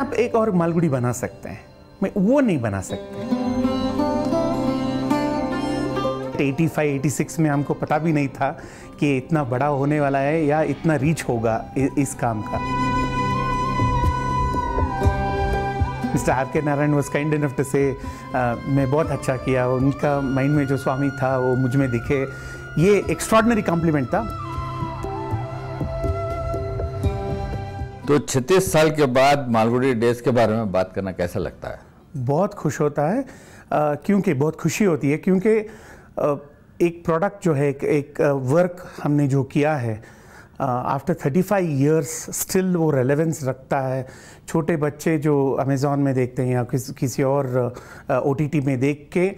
आप एक और मालगुड़ी बना सकते हैं मैं वो नहीं बना सकते 85, 86 में हमको पता भी नहीं था कि इतना बड़ा होने वाला है या इतना रीच होगा इस काम का mister R K Narayan was kind enough to say मैं बहुत अच्छा किया उनका माइंड में जो स्वामी था वो मुझ में दिखे ये एक्स्ट्रॉडनरी कॉम्प्लीमेंट था तो छत्तीस साल के बाद मालगुडी डेज के बारे में बात करना कैसा लगता है बहुत खुश होता है क्योंकि बहुत खुशी होती है क्योंकि एक प्रोडक्ट जो है एक, एक वर्क हमने जो किया है after thirty five years still वो रेलेवेंस रखता है छोटे बच्चे जो अमेज़ॉन में देखते हैं या किस, किसी और ओ टी टी में देख के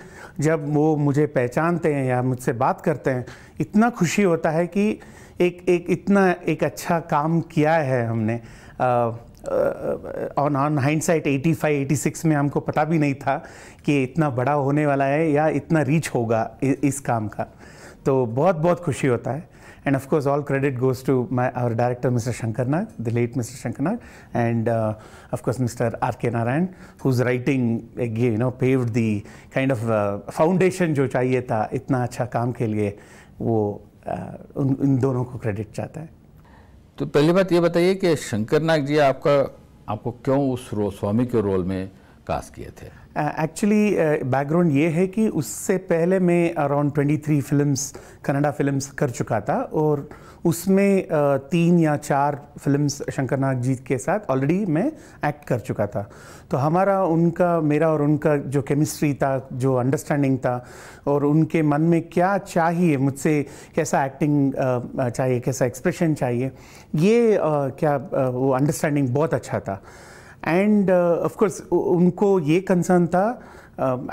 जब वो मुझे पहचानते हैं या मुझसे बात करते हैं इतना खुशी होता है कि एक एक इतना एक अच्छा काम किया है हमने on on eighty five eighty six में हमको पता भी नहीं था कि इतना बड़ा होने वाला है या इतना रीच होगा इ, इस काम का तो बहुत बहुत खुशी होता है and of course all credit goes to my our director mister Shankarnath the late mister Shankarnath and of course mister R K Narayan who is writing you know paved the kind of foundation जो चाहिए था इतना अच्छा काम के लिए वो उन इन दोनों को क्रेडिट चाहता है तो पहली बात ये बताइए कि शंकर नाग जी आपका आपको क्यों उस रो स्वामी के रोल में कास्ट किए थे एक्चुअली uh, बैकग्राउंड uh, ये है कि उससे पहले मैं अराउंड 23 फिल्म्स कनाडा फिल्म्स कर चुका था और उसमें uh, तीन या चार फिल्म्स शंकर नाग जी के साथ ऑलरेडी मैं एक्ट कर चुका था तो हमारा उनका मेरा और उनका जो केमिस्ट्री था जो अंडरस्टैंडिंग था और उनके मन में क्या चाहिए मुझसे कैसा एक्टिंग uh, चाहिए कैसा एक्सप्रेशन चाहिए ये uh, क्या uh, वो अंडरस्टैंडिंग बहुत अच्छा था एंड ऑफकोर्स uh, उनको ये कंसर्न था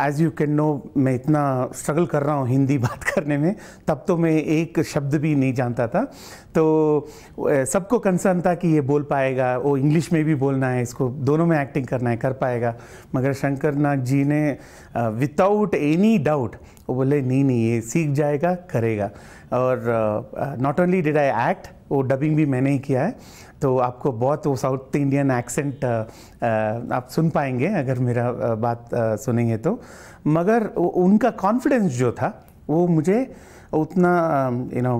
एज यू कैन नो मैं इतना स्ट्रगल कर रहा हूँ हिंदी बात करने में तब तो मैं एक शब्द भी नहीं जानता था तो सबको कंसर्न था कि ये बोल पाएगा वो इंग्लिश में भी बोलना है इसको दोनों में एक्टिंग करना है कर पाएगा मगर शंकर नाथ जी ने विदाउट एनी डाउट वो बोले नहीं नहीं ये सीख जाएगा करेगा और not only did I act वो डबिंग भी मैंने ही किया है तो आपको बहुत वो साउथ इंडियन एक्सेंट आप सुन पाएंगे अगर मेरा बात सुनेंगे तो मगर उनका कॉन्फिडेंस जो था वो मुझे उतना यू नो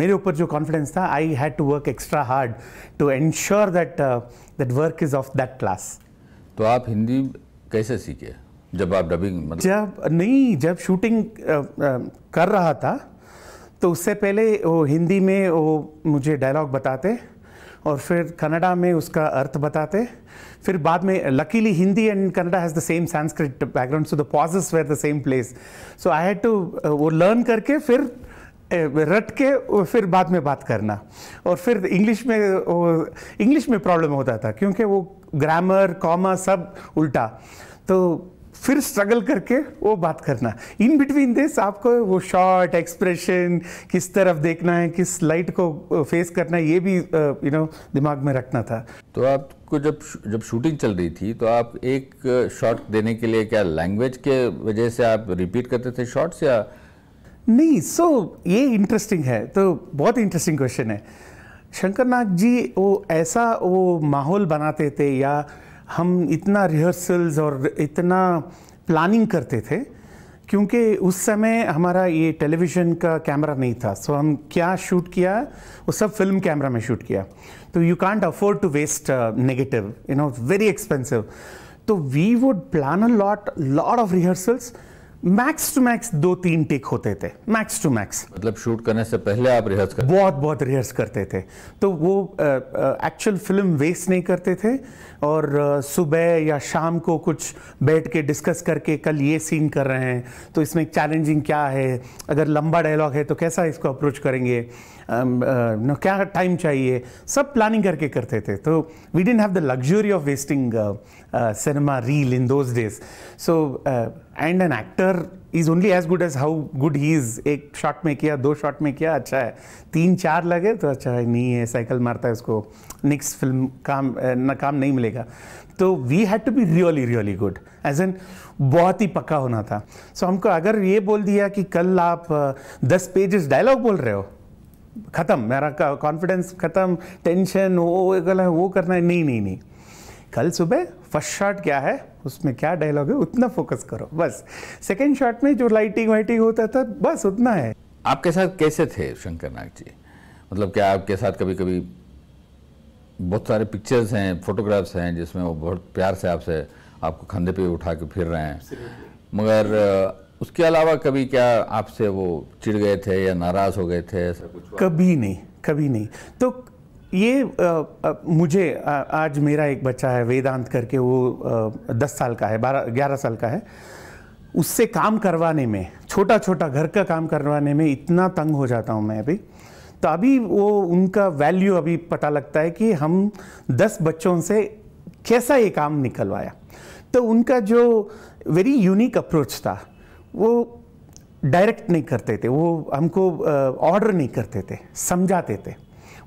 मेरे ऊपर जो कॉन्फिडेंस था I had to work extra hard to ensure that that work is of that class तो आप हिंदी कैसे सीखे जब आप डबिंग मतलब जब नहीं जब शूटिंग कर रहा था तो उससे पहले वो हिंदी में वो मुझे डायलॉग बताते और फिर कनाडा में उसका अर्थ बताते फिर बाद में luckily Hindi and Kannada has the same Sanskrit background so the pauses were the same place so I had to वो लर्न करके फिर रट के फिर बाद में बात करना और फिर इंग्लिश में इंग्लिश में प्रॉब्लम होता था क्योंकि वो ग्रामर कॉमा सब उल्टा तो फिर स्ट्रगल करके वो बात करना इन बिटवीन दिस आपको वो शॉर्ट एक्सप्रेशन किस तरफ देखना है किस लाइट को फेस करना है ये भी यू नो दिमाग में रखना था तो आपको जब जब शूटिंग चल रही थी तो आप एक शॉट देने के लिए क्या लैंग्वेज के वजह से आप रिपीट करते थे शॉट्स या नहीं सो so, ये इंटरेस्टिंग है तो बहुत इंटरेस्टिंग क्वेश्चन है शंकर नाग जी वो ऐसा वो माहौल बनाते थे या हम इतना रिहर्सल्स और इतना प्लानिंग करते थे क्योंकि उस समय हमारा ये टेलीविज़न का कैमरा नहीं था सो हम क्या शूट किया वो सब फिल्म कैमरा में शूट किया तो you can't afford to waste negative you know very expensive तो we would plan a lot lot of rehearsals max to max दो तीन टेक होते थे मैक्स टू मैक्स मतलब शूट करने से पहले आप रिहर्स करते बहुत बहुत रिहर्स करते थे तो वो एक्चुअल फिल्म वेस्ट नहीं करते थे और सुबह या शाम को कुछ बैठ के डिस्कस करके कल ये सीन कर रहे हैं तो इसमें चैलेंजिंग क्या है अगर लंबा डायलॉग है तो कैसा इसको अप्रोच करेंगे Um, uh, क्या टाइम चाहिए सब प्लानिंग करके करते थे तो we didn't have the luxury of wasting cinema reel in those days so and an actor is only as good as how good he is एक शॉट में किया दो शॉट में किया अच्छा है तीन चार लगे तो अच्छा है नहीं है साइकिल मारता है उसको नेक्स्ट फिल्म काम uh, ना काम नहीं मिलेगा तो we had to be really really good as an बहुत ही पक्का होना था सो so, हमको अगर ये बोल दिया कि कल आप uh, दस पेजेस डायलॉग बोल रहे हो ख़त्म मेरा कॉन्फिडेंस ख़त्म टेंशन वो गला वो करना है नहीं नहीं नहीं कल सुबह फर्स्ट शॉट क्या है उसमें क्या डायलॉग है उतना फोकस करो बस सेकेंड शॉट में जो लाइटिंग वाइटिंग होता था बस उतना है आपके साथ कैसे थे शंकर नाग जी मतलब क्या आपके साथ कभी कभी बहुत सारे पिक्चर्स हैं फोटोग्राफ्स हैं जिसमें वो बहुत प्यार से आपसे आपको खंधे पे उठा के फिर रहे हैं मगर उसके अलावा कभी क्या आपसे वो चिढ़ गए थे या नाराज हो गए थे ऐसा कुछ कभी नहीं कभी नहीं तो ये आ, आ, मुझे आ, आज मेरा एक बच्चा है वेदांत करके वो आ, दस साल का है बारह ग्यारह साल का है उससे काम करवाने में छोटा छोटा घर का काम करवाने में इतना तंग हो जाता हूँ मैं अभी तो अभी वो उनका वैल्यू अभी पता लगता है कि हम दस बच्चों से कैसा ये काम निकलवाया तो उनका जो वेरी यूनिक अप्रोच था वो डायरेक्ट नहीं करते थे वो हमको ऑर्डर नहीं करते थे समझाते थे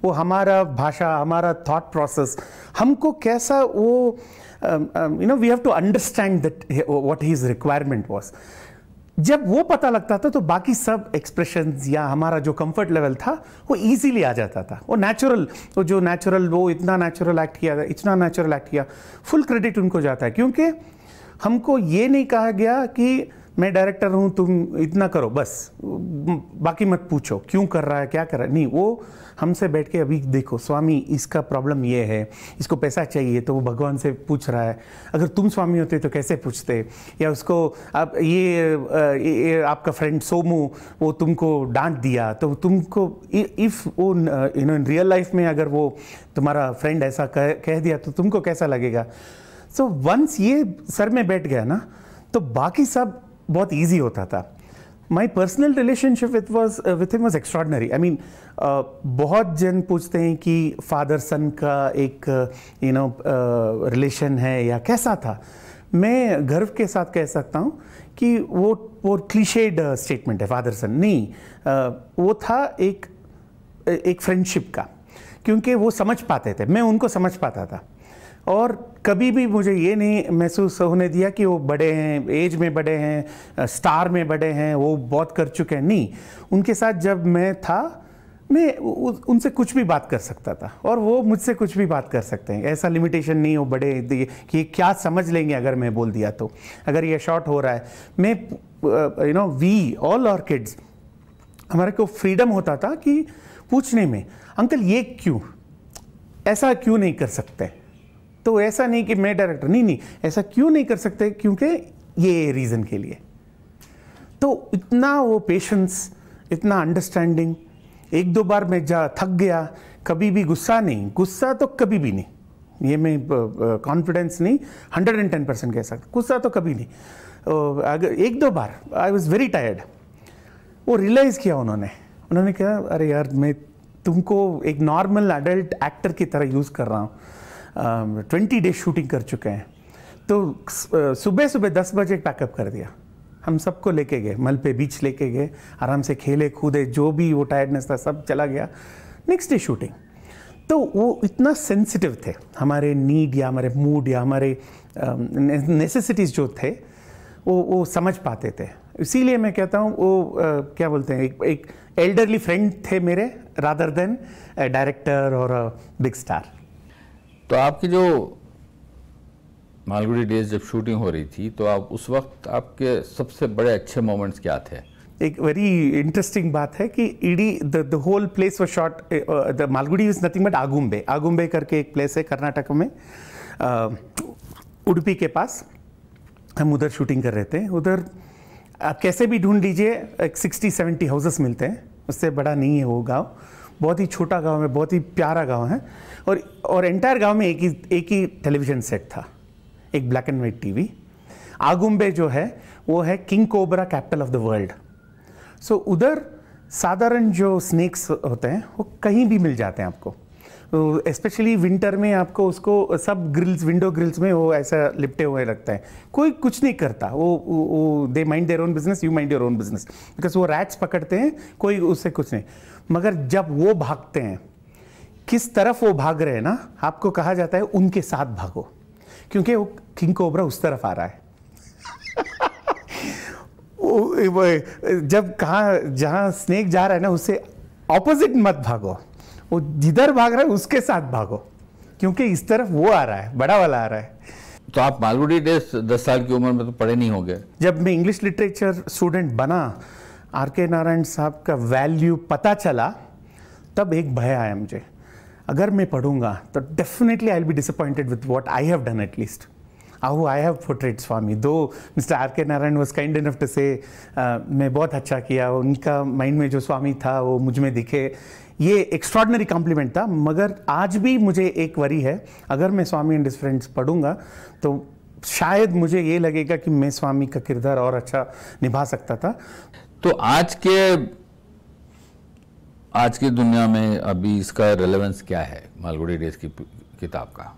वो हमारा भाषा हमारा थॉट प्रोसेस हमको कैसा वो you know we have to understand that what his requirement was जब वो पता लगता था तो बाकी सब एक्सप्रेशन या हमारा जो कंफर्ट लेवल था वो इजीली आ जाता था वो नेचुरल वो जो नेचुरल वो इतना नेचुरल एक्ट किया था इतना नेचुरल एक्ट किया फुल क्रेडिट उनको जाता है क्योंकि हमको ये नहीं कहा गया कि मैं डायरेक्टर हूँ तुम इतना करो बस बाकी मत पूछो क्यों कर रहा है क्या कर रहा है नहीं वो हमसे बैठ के अभी देखो स्वामी इसका प्रॉब्लम ये है इसको पैसा चाहिए तो वो भगवान से पूछ रहा है अगर तुम स्वामी होते तो कैसे पूछते या उसको आप ये, ये, ये आपका फ्रेंड सोमू वो तुमको डांट दिया तो तुमको इफ़ वो you know in real life में अगर वो तुम्हारा फ्रेंड ऐसा कह, कह दिया तो तुमको कैसा लगेगा सो so, वंस ये सर में बैठ गया ना तो बाकी सब बहुत ईजी होता था my personal relationship with was with him was extraordinary I mean बहुत जन पूछते हैं कि फादर सन का एक यू नो रिलेशन है या कैसा था मैं गर्व के साथ कह सकता हूँ कि वो वो क्लीशेड स्टेटमेंट uh, है फादर सन नहीं uh, वो था एक एक फ्रेंडशिप का क्योंकि वो समझ पाते थे मैं उनको समझ पाता था और कभी भी मुझे ये नहीं महसूस होने दिया कि वो बड़े हैं एज में बड़े हैं स्टार में बड़े हैं वो बहुत कर चुके हैं नहीं उनके साथ जब मैं था मैं उनसे कुछ भी बात कर सकता था और वो मुझसे कुछ भी बात कर सकते हैं ऐसा लिमिटेशन नहीं हो बड़े कि क्या समझ लेंगे अगर मैं बोल दिया तो अगर ये शॉर्ट हो रहा है मैं यू नो वी ऑल और किड्स हमारे को फ्रीडम होता था कि पूछने में अंकल ये क्यों ऐसा क्यों नहीं कर सकते तो ऐसा नहीं कि मैं डायरेक्टर नहीं नहीं ऐसा क्यों नहीं कर सकते क्योंकि ये रीज़न के लिए तो इतना वो पेशेंस इतना अंडरस्टैंडिंग एक दो बार मैं जा थक गया कभी भी गुस्सा नहीं गुस्सा तो कभी भी नहीं ये मैं कॉन्फिडेंस नहीं हंड्रेड एंड टेन परसेंट कह सकता गुस्सा तो कभी नहीं अगर एक दो बार आई वॉज़ वेरी टायर्ड वो रियलाइज़ किया उन्होंने उन्होंने कहा अरे यार मैं तुमको एक नॉर्मल एडल्ट एक्टर की तरह यूज़ कर रहा हूँ ट्वेंटी डेज शूटिंग कर चुके हैं तो सुबह सुबह दस बजे पैकअप कर दिया हम सबको लेके गए मल पे बीच लेके गए आराम से खेले कूदे जो भी वो टायर्डनेस था सब चला गया नेक्स्ट डे शूटिंग तो वो इतना सेंसिटिव थे हमारे नीड या हमारे मूड या हमारे नेसेसिटीज़ जो थे वो वो समझ पाते थे इसीलिए मैं कहता हूँ वो आ, क्या बोलते हैं एक एक एल्डरली फ्रेंड थे मेरे रादर देन डायरेक्टर और बिग स्टार तो आपकी जो मालगुड़ी डेज जब शूटिंग हो रही थी तो आप उस वक्त आपके सबसे बड़े अच्छे मोमेंट्स क्या थे एक वेरी इंटरेस्टिंग बात है कि ईडी the whole place was shot the Malgudi is nothing but Agumbe Agumbe करके एक प्लेस है कर्नाटक में उडुपी के पास हम उधर शूटिंग कर रहे थे उधर आप कैसे भी ढूंढ लीजिए एक सिक्सटी सेवेंटी हाउसेस मिलते हैं उससे बड़ा नहीं है वो गाँव बहुत ही छोटा गांव है बहुत ही प्यारा गांव है और और एंटायर गांव में एक ही एक ही टेलीविज़न सेट था एक black and white TV Agumbe जो है वो है king cobra capital of the world so उधर साधारण जो स्नेक्स होते हैं वो कहीं भी मिल जाते हैं आपको स्पेशली विंटर में आपको उसको सब ग्रिल्स विंडो ग्रिल्स में वो ऐसा लिपटे हुए लगता है कोई कुछ नहीं करता वो वो they mind their own business you mind your own business because वो रैट्स पकड़ते हैं कोई उससे कुछ नहीं मगर जब वो भागते हैं किस तरफ वो भाग रहे हैं ना आपको कहा जाता है उनके साथ भागो क्योंकि वो किंग कोबरा उस तरफ आ रहा है जब कहा जहां स्नेक जा रहा है ना उससे ऑपोजिट मत भागो वो जिधर भाग रहा है उसके साथ भागो क्योंकि इस तरफ वो आ रहा है बड़ा वाला आ रहा है तो आप मालगुडी डेज दस साल की उम्र में तो पढ़े नहीं होंगे जब मैं इंग्लिश लिटरेचर स्टूडेंट बना आर के नारायण साहब का वैल्यू पता चला तब एक भय आया मुझे अगर मैं पढ़ूंगा तो definitely I will be disappointed with what I have done at least आओ I have portrait Swami though mister R K Narayan was kind enough to say मैं बहुत अच्छा किया उनका माइंड में जो स्वामी था वो मुझ में दिखे ये एक्स्ट्रॉडनरी कॉम्प्लीमेंट था मगर आज भी मुझे एक वरी है अगर मैं स्वामी एंड डिफरेंट्स पढ़ूंगा तो शायद मुझे ये लगेगा कि मैं स्वामी का किरदार और अच्छा निभा सकता था तो आज के आज की दुनिया में अभी इसका रेलेवेंस क्या है मालगुड़ी डेज की किताब का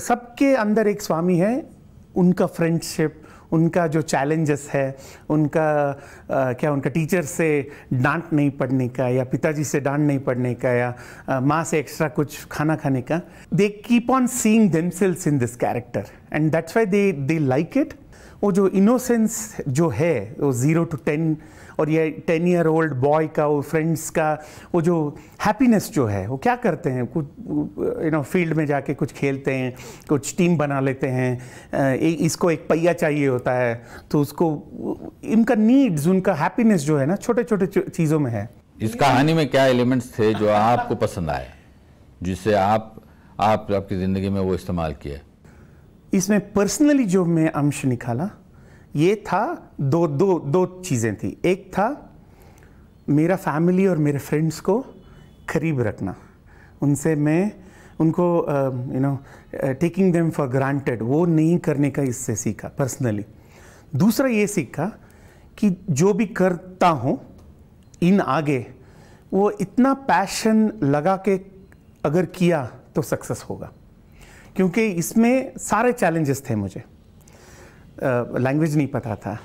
सबके अंदर एक स्वामी है उनका फ्रेंडशिप उनका जो चैलेंजेस है उनका आ, क्या उनका टीचर से डांट नहीं पड़ने का या पिताजी से डांट नहीं पड़ने का या माँ से एक्स्ट्रा कुछ खाना खाने का they keep on seeing themselves in this character and that's why they they like it वो जो इनोसेंस जो है वो ज़ीरो टू टेन और ये टेन ईयर ओल्ड बॉय का वो फ्रेंड्स का वो जो हैप्पीनेस जो है वो क्या करते हैं कुछ यू नो फील्ड में जाके कुछ खेलते हैं कुछ टीम बना लेते हैं ए, इसको एक पहिया चाहिए होता है तो उसको इनका नीड्स उनका हैप्पीनेस जो है ना छोटे छोटे चीज़ों में है इस कहानी में क्या एलिमेंट्स थे जो आपको पसंद आए जिससे आप आप आपकी ज़िंदगी में वो इस्तेमाल किया इसमें पर्सनली जो मैं अंश निकाला ये था दो दो दो चीज़ें थी एक था मेरा फैमिली और मेरे फ्रेंड्स को करीब रखना उनसे मैं उनको you know taking them for granted वो नहीं करने का इससे सीखा पर्सनली दूसरा ये सीखा कि जो भी करता हूँ इन आगे वो इतना पैशन लगा के अगर किया तो सक्सेस होगा क्योंकि इसमें सारे चैलेंजेस थे मुझे लैंग्वेज नहीं पता था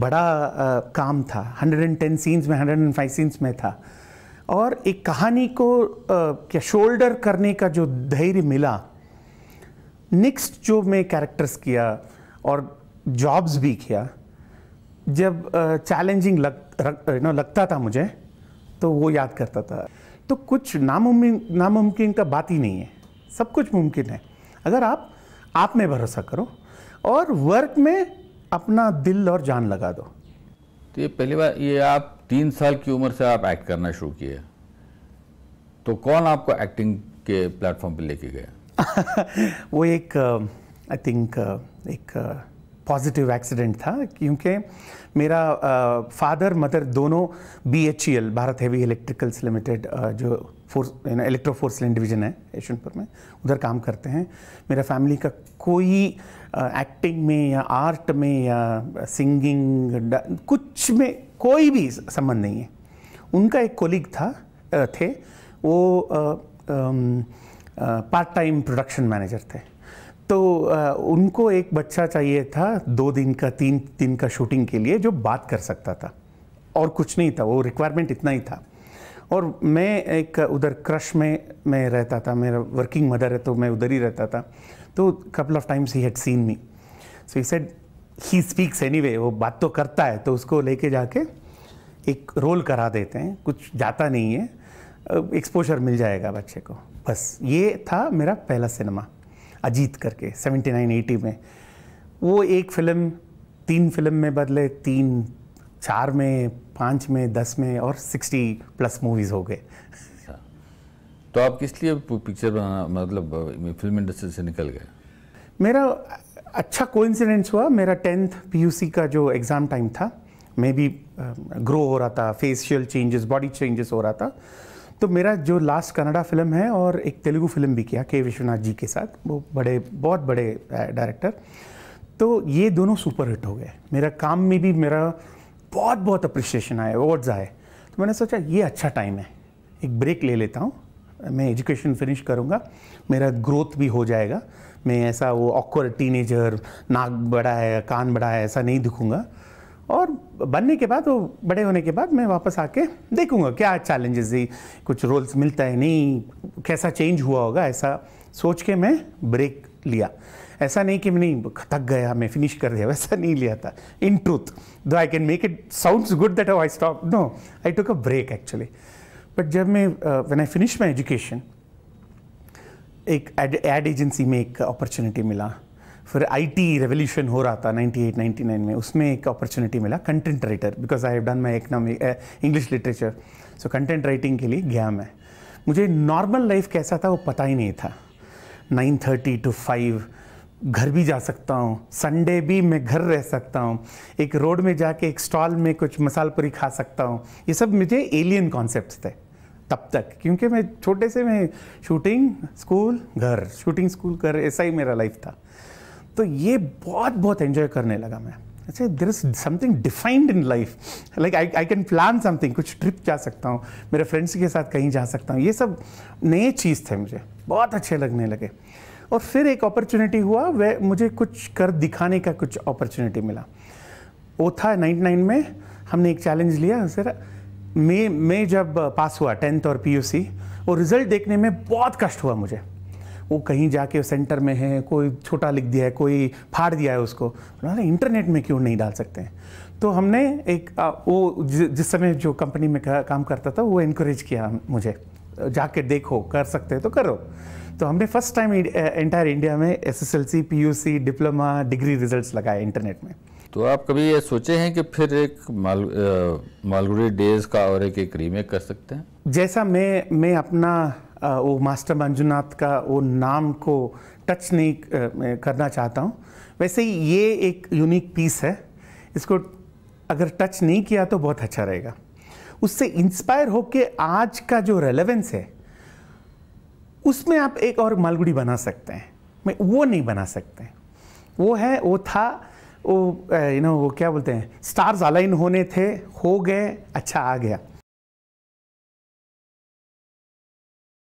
बड़ा आ, काम था 110 सीन्स में 105 सीन्स में था और एक कहानी को आ, क्या शोल्डर करने का जो धैर्य मिला नेक्स्ट जो मैं कैरेक्टर्स किया और जॉब्स भी किया जब चैलेंजिंग लग नो लगता था मुझे तो वो याद करता था तो कुछ नामुमकिन नामुमकिन का बात ही नहीं है सब कुछ मुमकिन है अगर आप आप में भरोसा करो और वर्क में अपना दिल और जान लगा दो तो ये पहली बार ये आप तीन साल की उम्र से आप एक्ट करना शुरू किए तो कौन आपको एक्टिंग के प्लेटफॉर्म पर लेके गया वो एक आई थिंक एक पॉजिटिव एक्सीडेंट था क्योंकि मेरा फादर मदर दोनों B H E L Bharat heavy electricals limited जो फोर्स ना इलेक्ट्रो फोर्स लाइन डिवीजन है यशवंतपुर में उधर काम करते हैं मेरा फैमिली का कोई एक्टिंग में या आर्ट में या सिंगिंग कुछ में कोई भी संबंध नहीं है उनका एक कोलिग था थे वो पार्ट टाइम प्रोडक्शन मैनेजर थे तो उनको एक बच्चा चाहिए था दो दिन का तीन दिन का शूटिंग के लिए जो बात कर सकता था और कुछ नहीं था वो रिक्वायरमेंट इतना ही था और मैं एक उधर क्रश में मैं रहता था मेरा वर्किंग मदर है तो मैं उधर ही रहता था तो couple of times he had seen me so he said he speaks anyway वो बात तो करता है तो उसको लेके जाके एक रोल करा देते हैं कुछ जाता नहीं है एक्सपोजर मिल जाएगा बच्चे को बस ये था मेरा पहला सिनेमा अजीत करके 7980 में वो एक फिल्म तीन फिल्म में बदले तीन चार में पाँच में दस में और सिक्सटी प्लस मूवीज़ हो गए अच्छा। तो आप किस लिए पिक्चर बनाना मतलब फिल्म इंडस्ट्री से निकल गए मेरा अच्छा कोइंसिडेंस हुआ मेरा टेंथ पीयूसी का जो एग्ज़ाम टाइम था मे बी ग्रो हो रहा था फेशियल चेंजेस बॉडी चेंजेस हो रहा था तो मेरा जो लास्ट कनाडा फिल्म है और एक तेलुगु फिल्म भी किया के विश्वनाथ जी के साथ वो बड़े बहुत बड़े डायरेक्टर तो ये दोनों सुपरहिट हो गए मेरा काम में भी मेरा बहुत बहुत अप्रिसिएशन आए अवार्ड्स आए तो मैंने सोचा ये अच्छा टाइम है एक ब्रेक ले लेता हूँ मैं एजुकेशन फिनिश करूँगा मेरा ग्रोथ भी हो जाएगा मैं ऐसा वो ऑकवर्ड टीनेजर नाक बड़ा है कान बड़ा है ऐसा नहीं दिखूँगा और बनने के बाद वो बड़े होने के बाद मैं वापस आके देखूँगा क्या चैलेंजेस थी कुछ रोल्स मिलता है नहीं कैसा चेंज हुआ होगा ऐसा सोच के मैं ब्रेक लिया ऐसा नहीं कि नहीं थक गया मैं फिनिश कर दिया वैसा नहीं लिया था in truth though I can make it sounds good that I stop no I took a break actually but जब मैं when I finish my education एक एड एजेंसी में एक अपॉर्चुनिटी मिला फिर आईटी रेवोल्यूशन हो रहा था 98 99 में उसमें एक अपॉर्चुनिटी मिला content writer because I have done my economic English literature so content writing के लिए गया मैं मुझे नॉर्मल लाइफ कैसा था वो पता ही नहीं था 9:30 टू फाइव घर भी जा सकता हूँ संडे भी मैं घर रह सकता हूँ एक रोड में जाके एक स्टॉल में कुछ मसाल पूरी खा सकता हूँ ये सब मुझे एलियन कॉन्सेप्ट थे तब तक क्योंकि मैं छोटे से मैं शूटिंग स्कूल घर शूटिंग स्कूल घर ऐसा ही मेरा लाइफ था तो ये बहुत बहुत एंजॉय करने लगा मैं अच्छा there is something defined in life like I I can plan something कुछ ट्रिप जा सकता हूँ मेरे फ्रेंड्स के साथ कहीं जा सकता हूँ ये सब नए चीज़ थे मुझे बहुत अच्छे लगने लगे और फिर एक अपॉर्चुनिटी हुआ वह मुझे कुछ कर दिखाने का कुछ अपॉर्चुनिटी मिला वो था नाइन्टी नाइन में हमने एक चैलेंज लिया सर मैं मैं जब पास हुआ टेंथ और पीयूसी वो रिज़ल्ट देखने में बहुत कष्ट हुआ मुझे वो कहीं जाके सेंटर में है कोई छोटा लिख दिया है कोई फाड़ दिया है उसको इंटरनेट में क्यों नहीं डाल सकते हैं तो हमने एक वो जिस समय जो कंपनी में काम करता था वो इनक्रेज किया मुझे जाके देखो कर सकते हो तो करो तो हमने फर्स्ट टाइम एंटायर इंडिया में SSLC PUC diploma degree results लगाए इंटरनेट में तो आप कभी ये सोचे हैं कि फिर एक माल मालगुड़ी डेज का और एक एक रीमेक कर सकते हैं जैसा मैं मैं अपना वो मास्टर मंजुनाथ का वो नाम को टच नहीं करना चाहता हूँ वैसे ही ये एक यूनिक पीस है इसको अगर टच नहीं किया तो बहुत अच्छा रहेगा उससे इंस्पायर होकर आज का जो रेलेवेंस है उसमें आप एक और मालगुड़ी बना सकते हैं मैं वो नहीं बना सकते वो है वो था वो यू नो वो क्या बोलते हैं स्टार्स अलाइन होने थे हो गए अच्छा आ गया